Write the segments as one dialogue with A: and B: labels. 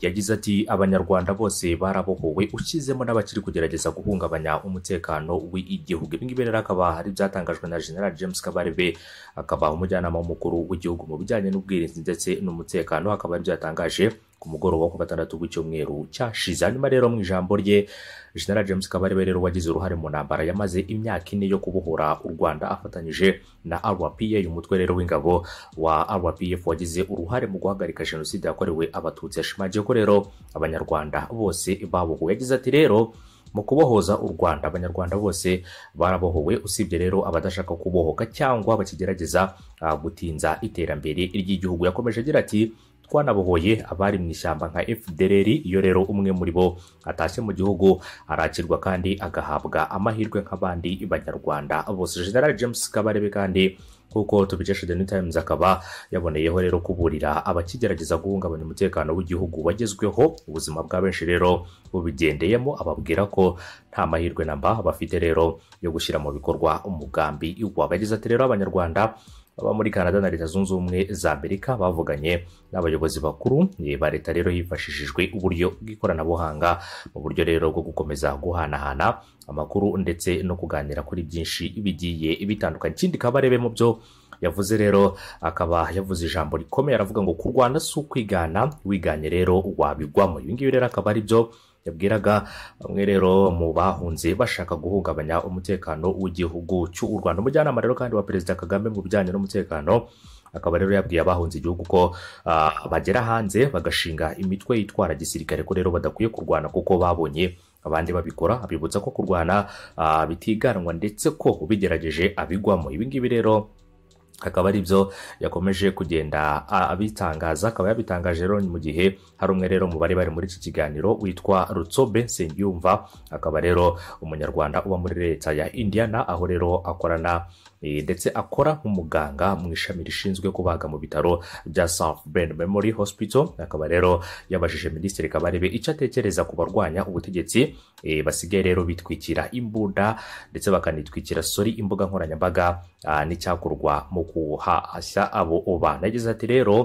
A: yagize ati abanyarwanda bose barabohowe ushyizemo n'abakiri kugerageza guhungabanya umutekano w'igihugu ibi ngibi rero akaba ari byatangajwe na general james kabarebe akaba umujyanama w'umukuru w'igihugu mu bijyanye n'ubwirinzi ndetse n'umutekano akaba ari byatangaje ku mugoroba wo ku gatandatu w'icyumweru cyashize hanyuma rero mu ijambo rye General James Kabarebe rero wagize uruhare mu ntambara yamaze imyaka ine yo kubohora u Rwanda afatanyije na RPF umutwe rero w'ingabo wa RPF wagize uruhare mu guhagarika jenoside yakorewe abatutsi yashimangiye ko rero abanyarwanda bose babohowe yagize ati rero mu kubohoza u Rwanda abanyarwanda bose barabohowe usibye rero abadashaka kubohoka cyangwa bakigerageza ah, gutinza iterambere ry'igihugu yakomeje agira ati twanabohoye abari mu ishyamba nka fdr iyo rero umwe muri bo atashye mu gihugu arakirwa kandi agahabwa amahirwe nk'abandi banyarwanda bose general james kabarebe kandi nk'uko tubikesha the new times akaba yaboneyeho rero kuburira abakigerageza guhungabanya umutekano w'igihugu wagezweho ubuzima bwa benshi rero bubigendeyemo ababwira ko nta mahirwe na namba bafite rero yo gushyira mu bikorwa umugambi wabageza ati rero abanyarwanda baba muri canada na leta zunze ubumwe za amerika bavuganye n'abayobozi bakuru ba leta rero hifashishijwe uburyo bw'ikoranabuhanga mu buryo rero bwo gukomeza guhanahana amakuru ndetse no kuganira kuri byinshi bigiye bitandukanye ikindi kabarebe mu byo yavuze rero akaba yavuze ijambo rikomeye aravuga ngo ku Rwanda si ukwigana wiganye rero wabigwamo ibi ngibi rero akaba ari byo yabwiraga bamwe rero mu bahunze bashaka guhungabanya umutekano w'igihugu cy'u rwanda umujyanama rero kandi wa perezida kagame mu bijyanye n'umutekano akaba rero yabwiye abahunze igihugu ko bagera hanze bagashinga imitwe yitwara gisirikare ko rero badakwiye kurwana kuko babonye abandi babikora abibutsa ko kurwana bitiganwa ndetse ko ubigerageje abigwamo ibingibi rero akaba ari byo yakomeje kugenda abitangaza akaba yabitangaje rero mu gihe hari umwe rero mu bari bari muri iki kiganiro witwa rutsobe nsengiyumva akaba rero umunyarwanda uba muri leta ya indiana aho rero akorana E, ndetse akora nk'umuganga mu ishami rishinzwe kubaga mu bitaro bya South Bend Memory Hospital akaba rero yabajije minisitiri kabarebe icyo atekereza ku barwanya ubutegetsi e, basigaye rero bitwikira imbunda ndetse bakanitwikira sori imbuga nkoranyambaga n'icyakorwa mu kuhashya abo bana yagize ati rero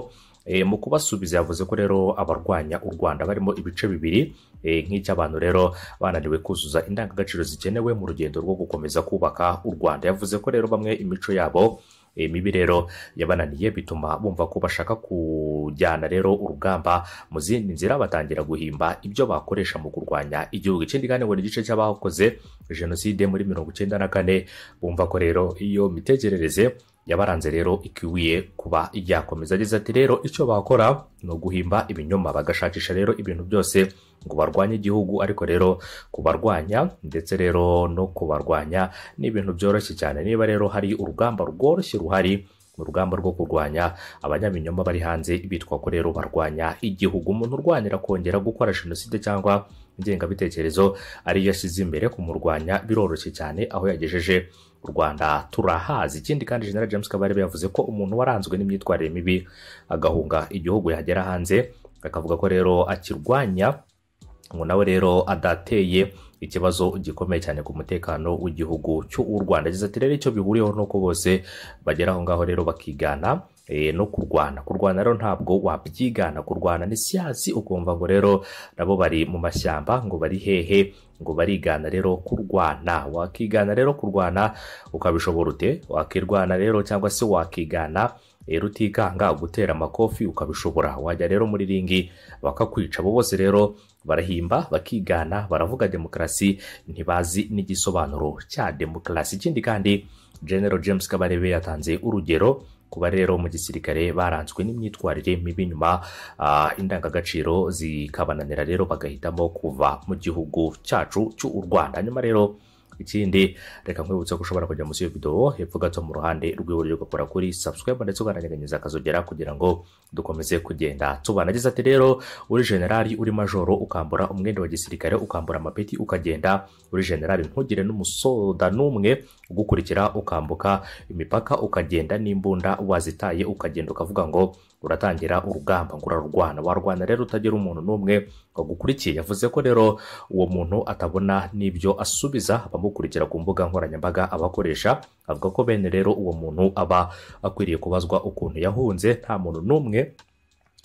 A: Eh, mu kubasubiza yavuze ko rero abarwanya u rwanda barimo ibice bibiri eh, nk'icy'abantu rero bananiwe kuzuza indangagaciro zikenewe mu rugendo rwo gukomeza kubaka u rwanda yavuze ko rero bamwe imico yabo eh, mibi rero yabananiye bituma bumva ko bashaka kujyana rero urugamba mu zindi nzira batangira guhimba ibyo bakoresha mu kurwanya igihugu ikindi kandi ngo ni igice cy'abakoze jenoside muri mirongo icyenda na kane bumva ko rero iyo mitekerereze yabaranze rero ikwiye kuba yakomeza ageze ati rero icyo bakora ni uguhimba ibinyoma bagashakisha rero ibintu byose ngo barwanye igihugu ariko rero kubarwanya ndetse rero no kubarwanya ni ibintu byoroshye cyane niba rero hari urugamba rworoshye ruhari mu rugamba rwo kurwanya abanyabinyoma bari hanze bitwa ko rero barwanya igihugu umuntu urwanira kongera gukora jenoside cyangwa ingengabitekerezo ariyo yashyize imbere kumurwanya biroroshye cyane aho yagejeje u rwanda turahazi ikindi kandi General james kabarebe yavuze ko umuntu waranzwe n'imyitwarire mibi agahunga igihugu yagera hanze akavuga ko rero akirwanya ngo nawe rero adateye ikibazo gikomeye cyane ku mutekano w'igihugu cy'u rwanda ageze ati rero icyo bihuriyeho ni uko bose bagera aho ngaho rero bakigana Eh, no kurwana kurwana rero ntabwo wabyigana kurwana ni siyansi ukumva ngo rero nabo bari mu mashyamba ngo bari hehe ngo barigana rero kurwana wakigana rero kurwana ukabishobora ute wakirwana rero cyangwa se wakigana eh, rutikanga gutera amakofi ukabishobora wajya rero muri ringi bakakwica abo bose rero barahimba bakigana baravuga demokarasi ntibazi n'igisobanuro cya demokarasi ikindi kandi General James Kabarebe yatanze urugero kuba rero mu gisirikare baranzwe n'imyitwarire mibi nyuma ah, indangagaciro zikabananira rero bagahitamo kuva mu gihugu cyacu cy'u rwanda nyuma rero ikindi reka nkwibutse ko ushobora kujya munsi y'iyo hepfo gato mu ruhande rw'iburyo ugakora kuri subscribe ndetse ukananyeganyeza akazogera kugira ngo dukomeze kugenda tubanageza ati rero uri generali uri majoro ukambura umwenda wa gisirikare ukambura amapeti ukagenda uri generali ntugire n'umusoda n'umwe ugukurikira ukambuka imipaka ukagenda n'imbunda wazitaye ukagenda ukavuga ngo uratangira urugamba ngo urarurwana warwana rero utagira umuntu n'umwe wagukurikiye yavuze ko rero uwo muntu atabona n'ibyo asubiza bamu bukurikira ku mbuga nkoranyambaga abakoresha avuga ko bene rero uwo muntu aba akwiriye kubazwa ukuntu yahunze nta muntu n'umwe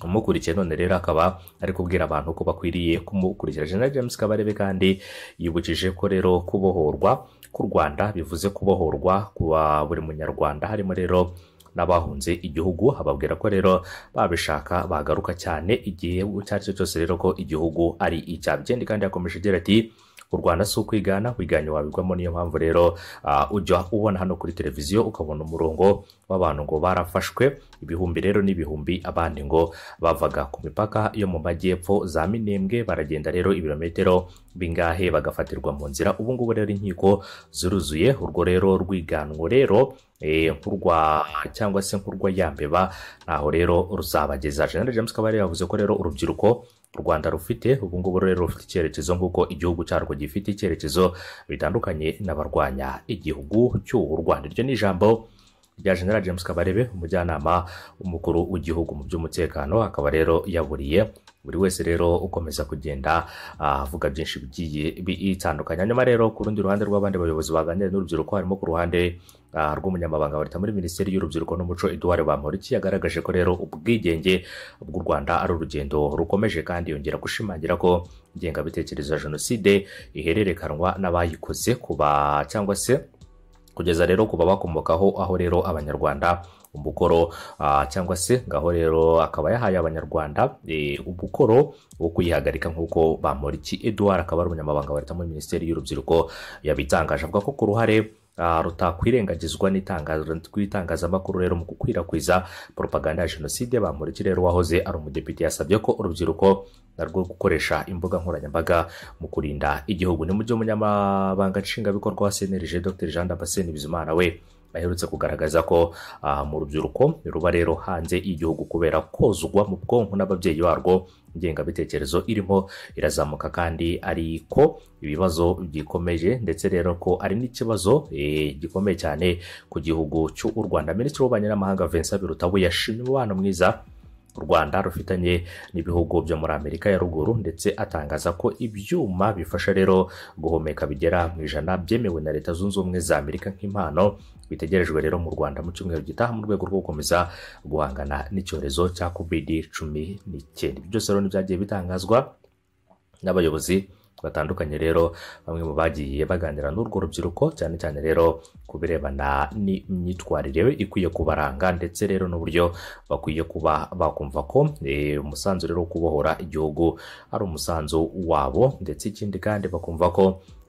A: umukurikiye none rero akaba ari kubwira abantu ko bakwiriye kumukurikira Gen James Kabarebe kandi yibukije ko rero kubohorwa k'u Rwanda bivuze kubohorwa ku buri munyarwanda harimo rero n'abahunze igihugu ababwira ko rero babishaka bagaruka cyane igihe icyo ari cyo cyose rero ko igihugu ari icyabo kandi yakomeje agira ati u Rwanda si ukwigana kwiganya wabigwamo niyo mpamvu rero ah, ujya ubona hano kuri televiziyo ukabona umurongo w'abantu ngo barafashwe ibihumbi rero n'ibihumbi abandi ngo bavaga ku mipaka yo mu majyepfo za minembwe baragenda rero ibirometero bingahe bagafatirwa mu nzira ubu ngubu rero inkiko ziruzuye urwo rero rwiganwa rero eh, nk'urwa cyangwa se nk'urwa yambeba ntaho rero ruzabageza jenoside james kabari yavuze ko rero urubyiruko u rwanda rufite ubu ngubu rero rufite icyerekezo nk'uko igihugu cyarwo gifite icyerekezo bitandukanye n'abarwanya igihugu cy'u rwanda iryo ni ijambo rya General James Kabarebe umujyanama w'umukuru w'igihugu mu by'umutekano akaba rero yaburiye buri wese rero ukomeza kugenda ah, avuga byinshi bigiye bitandukanye nyuma rero ku rundi ruhande rw'abandi bayobozi baganira n'urubyiruko harimo ku ruhande ah, rw'umunyamabanga wa leta muri minisiteri y'urubyiruko n'umuco eduard bamporiki yagaragaje ko rero ubwigenge bw'u rwanda ari urugendo rukomeje kandi yongera gushimangira ko ingengabitekerezo ya jenoside ihererekanwa n'abayikoze kuba cyangwa se kugeza rero kuba bakomokaho aho rero abanyarwanda umukoro ah, cyangwa se ngaho rero akaba yahaye abanyarwanda eh, umukoro wo kuyihagarika nk'uko bamuriki eduard akaba ari umunyamabanga wa leta muri minisiteri y'urubyiruko yabitangaje avuga ko ku ruhare Ah, rutakwirengagizwa rw'itangazamakuru rero mu gukwirakwiza propaganda ya jenoside bamuriki rero wahoze ari umudepite yasabye ko urubyiruko narwo gukoresha imbuga nkoranyambaga mu kurinda igihugu ni mu byo umunyamabanga nshingwabikorwa wa cnlg dr jean damascene bizimana we baherutse kugaragaza ko ah, mu rubyiruko ruba rero hanze y'igihugu kubera kozwa mu bwonko n'ababyeyi warwo ingengabitekerezo irimo irazamuka kandi ariko ibibazo byikomeje ndetse rero ko ari n'ikibazo eh, gikomeye cyane ku gihugu cy'u rwanda minisitiri w'ububanyi n'amahanga vincent Birutabu we yashimye umubano mwiza u rwanda rufitanye n'ibihugu byo muri amerika ya ruguru ndetse atangaza ko ibyuma bifasha rero guhumeka bigera mu ijana byemewe na leta zunze ubumwe za amerika nk'impano bitegerejwe rero mu rwanda mu cyumweru gitaha mu rwego rwo gukomeza guhangana n'icyorezo cya covid cumi n'icyenda byose rero ntibyagiye bitangazwa n'abayobozi batandukanye rero bamwe mu bagiye baganira n'urwo rubyiruko cyane cyane rero ku birebana n'imyitwarire ikwiye kubaranga ndetse rero n'uburyo bakwiye kuba bakumva ko eh, umusanzu rero wo kubohora igihugu ari umusanzu wabo ndetse ikindi kandi bakumva ko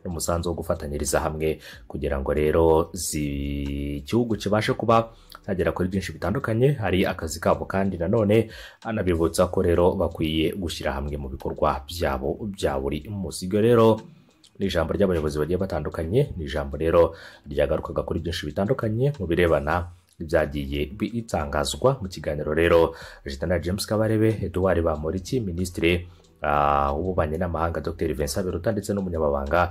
A: umusanzu wo gufatanyiriza hamwe kugira ngo rero igihugu kibashe kuba cyagera kuri byinshi bitandukanye hari akazi kabo kandi nanone anabibutsa ko rero bakwiye gushyira hamwe mu bikorwa byabo bya buri munsi rero ni ijambo ry'abayobozi bagiye batandukanye ni ijambo rero ryagarukaga kuri byinshi bitandukanye mu birebana byagiye bitangazwa mu kiganiro rero Jitana James Kabarebe Edouard Bamporiki minisitiri w'ububanyi ah, n'amahanga dr vincent biruta ndetse n'umunyamabanga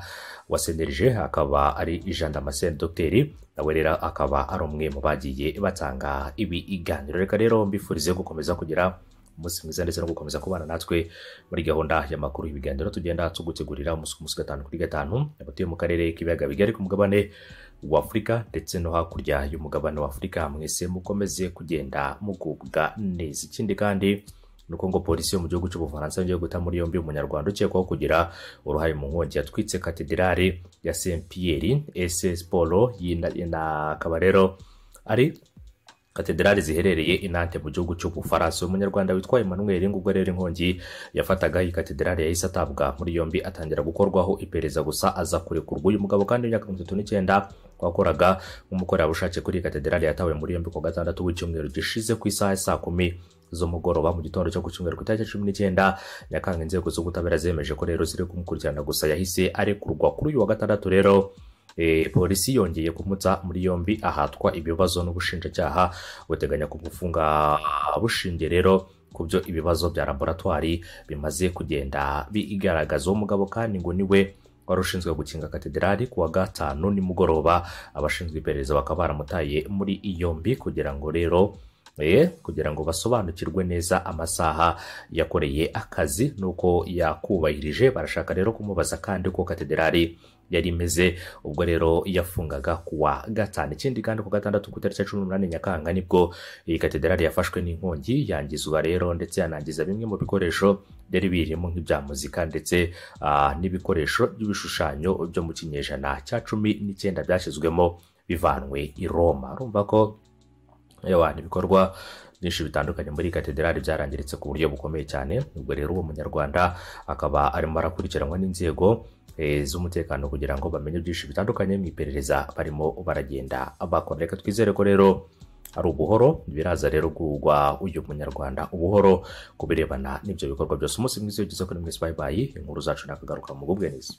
A: wa senerije akaba ari ijandamasen dr nawe rero akaba ari umwe mu bagiye batanga ibiganiro reka rero mbifurize gukomeza kugira umunsi mwiza ndetse no gukomeza kubana natwe muri gahunda y'amakuru y'ibiganiro tugenda tugutegurira umunsi ku munsi gatanu kuri gatanu abatuye mu karere k'ibiyaga bigari ku mugabane wa Afurika ndetse no hakurya y'umugabane Afurika mwese mukomeze kugenda mugubwa neza ikindi kandi ni uko ngo polisi yo mu gihugu cy'ubufaransa yongeye guta muri yombi umunyarwanda ukekwaho kugira uruhare mu nkongi yatwitse katedrali ya saint pierre ese siporo akaba rero ari katedrali ziherereye inante mu gihugu cy'ubufaransa umunyarwanda witwa emmanuel ngubwo rero inkongi yafataga iyi katedrali yahise atabwa muri yombi atangira gukorwaho iperereza gusa aza kurekurwa uyu mugabo kandi w'imyaka mirongo itatu n'icyenda wakoraga nk'umukorerabushake kuri iyi katedrali yatawe muri yombi ku gatandatu w'icyumweru gishize ku isaha ya saa kumi z'umugoroba mu gitondo cyo gucyumweru ku itariki cumi n'icyenda nyakanga inzego z'ubutabera zemeje ko rero ziri kumukurikirana gusa yahise arekurwa kuri uyu wa gatandatu rero eh, polisi yongeye kumutsa muri yombi ahatwa ibibazo n'ubushinjacyaha buteganya kumufunga bushingiye rero ku byo ibibazo bya laboratwari bimaze kugenda bigaragaza uwo mugabo kandi ngo niwe wari ushinzwe gukinga katedrali ku wa gatanu nimugoroba abashinzwe iperereza bakaba baramutaye muri yombi kugira ngo rero Eh, kugira ngo basobanukirwe neza amasaha yakoreye akazi n'uko yakubahirije barashaka rero kumubaza kandi ko katederari yari imeze ubwo rero yafungaga kuwa gatanu ikindi kandi ku gatandatu ku itariki cumi n'umunani nyakanga nibwo iyi katederari yafashwe n'inkongi yangizwa rero ndetse yanangiza bimwe mu bikoresho byari birimo nk'ibya muzika ndetse n'ibikoresho by'ibishushanyo byo mu kinyejana cya cumi n'icyenda byashyizwemo bivanwe i roma urumva ko y'abantu ah, ibikorwa byinshi bitandukanye muri katedrali byarangiritse ku buryo bukomeye cyane ubwo rero uwo munyarwanda akaba arimo arakurikiranwa n'inzego eh, z'umutekano kugira ngo bamenye byinshi bitandukanye mu iperereza barimo baragenda bakora reka twizere ko rero ari ubuhoro biraza rero kugwa uyu munyarwanda ubuhoro ku birebana n'ibyo bikorwa byose umunsi mwiza w'igizwe kuri mwese bayibayi inkuru zacu akagaruka mu bubwenizi